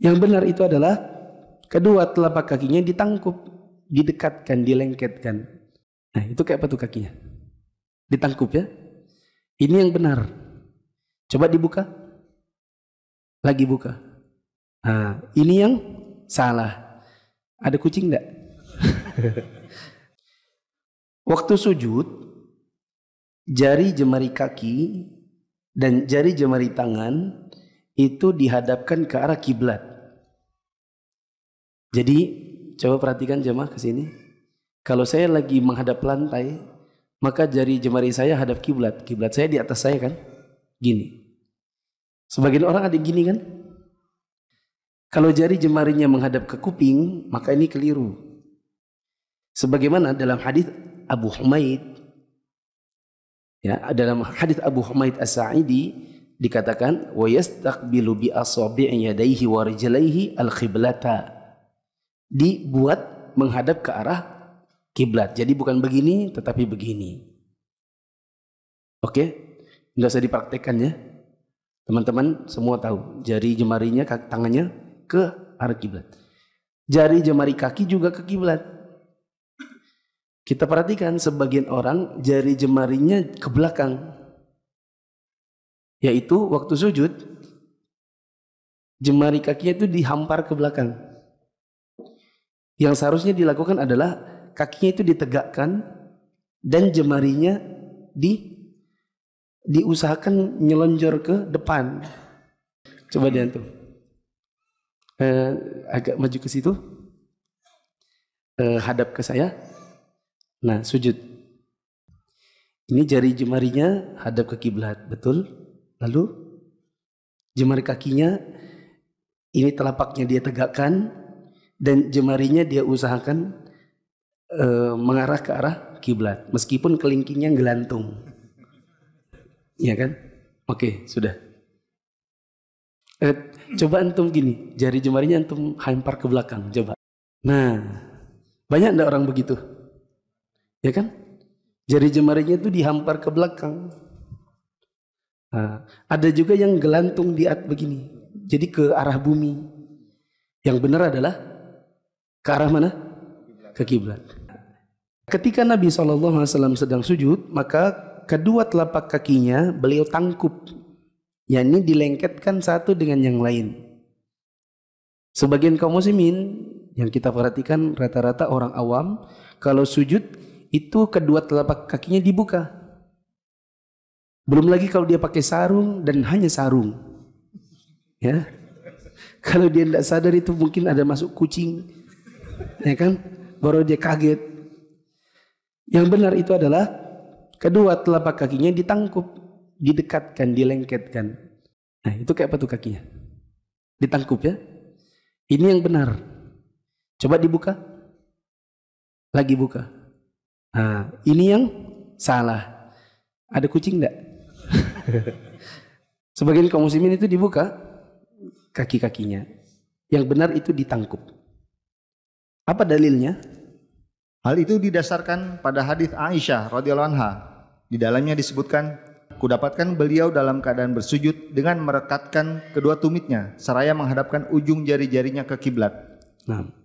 Yang benar itu adalah kedua telapak kakinya ditangkup, didekatkan, dilengketkan. Nah, itu kayak apa kakinya? Ditangkup ya. Ini yang benar. Coba dibuka. Lagi buka. Nah, ini yang salah. Ada kucing enggak? Waktu sujud, jari jemari kaki dan jari jemari tangan itu dihadapkan ke arah kiblat. Jadi coba perhatikan jemaah ke sini. Kalau saya lagi menghadap lantai, maka jari jemari saya hadap kiblat. Kiblat saya di atas saya kan? Gini. Sebagian orang ada gini kan? Kalau jari jemarinya menghadap ke kuping, maka ini keliru. Sebagaimana dalam hadis Abu Humaid ya dalam hadis Abu Humaid As-Sa'idi dikatakan wa yastaqbilu bi asabi'i yadayhi wa rijlaihi al-qiblata dibuat menghadap ke arah kiblat. Jadi bukan begini tetapi begini. Oke, nggak usah dipraktekkan ya. Teman-teman semua tahu jari jemarinya tangannya ke arah kiblat. Jari jemari kaki juga ke kiblat. Kita perhatikan sebagian orang jari jemarinya ke belakang. Yaitu waktu sujud jemari kakinya itu dihampar ke belakang. Yang seharusnya dilakukan adalah kakinya itu ditegakkan dan jemarinya di diusahakan nyelonjor ke depan. Coba diantum. Eh, agak maju ke situ. Eh, hadap ke saya. Nah, sujud. Ini jari jemarinya hadap ke kiblat, betul? Lalu jemari kakinya ini telapaknya dia tegakkan dan jemarinya dia usahakan e, mengarah ke arah kiblat meskipun kelingkingnya gelantung ya kan oke sudah e, coba antum gini jari jemarinya antum hampar ke belakang coba nah banyak ndak orang begitu ya kan jari jemarinya itu dihampar ke belakang nah, ada juga yang gelantung diat begini jadi ke arah bumi yang benar adalah ke arah mana? Ke kiblat. Ketika Nabi SAW sedang sujud, maka kedua telapak kakinya beliau tangkup. yakni dilengketkan satu dengan yang lain. Sebagian kaum muslimin yang kita perhatikan rata-rata orang awam kalau sujud itu kedua telapak kakinya dibuka. Belum lagi kalau dia pakai sarung dan hanya sarung. Ya. Kalau dia tidak sadar itu mungkin ada masuk kucing ya kan? Baru dia kaget. Yang benar itu adalah kedua telapak kakinya ditangkup, didekatkan, dilengketkan. Nah, itu kayak apa tuh kakinya? Ditangkup ya. Ini yang benar. Coba dibuka. Lagi buka. Nah, ini yang salah. Ada kucing enggak? Sebagian kaum muslimin itu dibuka kaki-kakinya. Yang benar itu ditangkup. Apa dalilnya? Hal itu didasarkan pada hadis Aisyah radhiyallahu anha. Di dalamnya disebutkan, "Kudapatkan beliau dalam keadaan bersujud dengan merekatkan kedua tumitnya seraya menghadapkan ujung jari-jarinya ke kiblat." Nah.